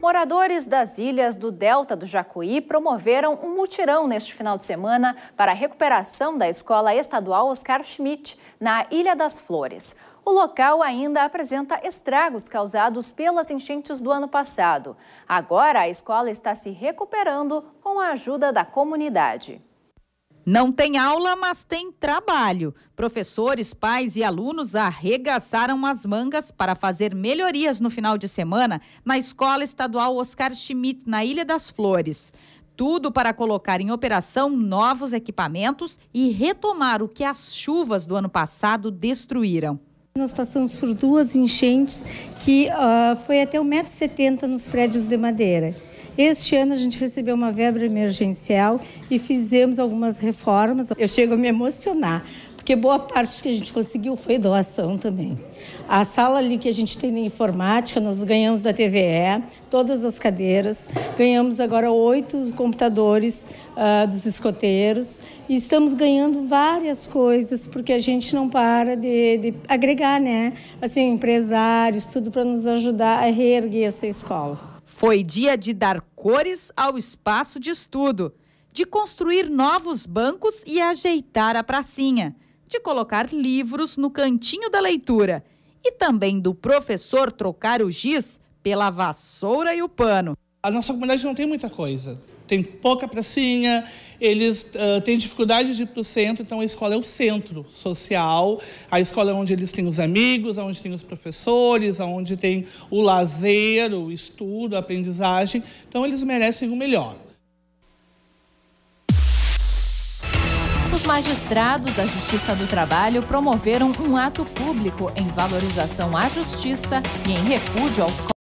Moradores das ilhas do Delta do Jacuí promoveram um mutirão neste final de semana para a recuperação da Escola Estadual Oscar Schmidt, na Ilha das Flores. O local ainda apresenta estragos causados pelas enchentes do ano passado. Agora, a escola está se recuperando com a ajuda da comunidade. Não tem aula, mas tem trabalho. Professores, pais e alunos arregaçaram as mangas para fazer melhorias no final de semana na Escola Estadual Oscar Schmidt, na Ilha das Flores. Tudo para colocar em operação novos equipamentos e retomar o que as chuvas do ano passado destruíram. Nós passamos por duas enchentes que uh, foi até 1,70m nos prédios de madeira. Este ano a gente recebeu uma verba emergencial e fizemos algumas reformas. Eu chego a me emocionar, porque boa parte que a gente conseguiu foi doação também. A sala ali que a gente tem na informática, nós ganhamos da TVE, todas as cadeiras, ganhamos agora oito computadores uh, dos escoteiros e estamos ganhando várias coisas, porque a gente não para de, de agregar, né? Assim, empresários, tudo para nos ajudar a reerguer essa escola. Foi dia de dar cores ao espaço de estudo, de construir novos bancos e ajeitar a pracinha, de colocar livros no cantinho da leitura e também do professor trocar o giz pela vassoura e o pano. A nossa comunidade não tem muita coisa tem pouca pracinha, eles uh, têm dificuldade de ir para o centro, então a escola é o centro social, a escola é onde eles têm os amigos, onde tem os professores, onde tem o lazer, o estudo, a aprendizagem. Então eles merecem o melhor. Os magistrados da Justiça do Trabalho promoveram um ato público em valorização à justiça e em repúdio aos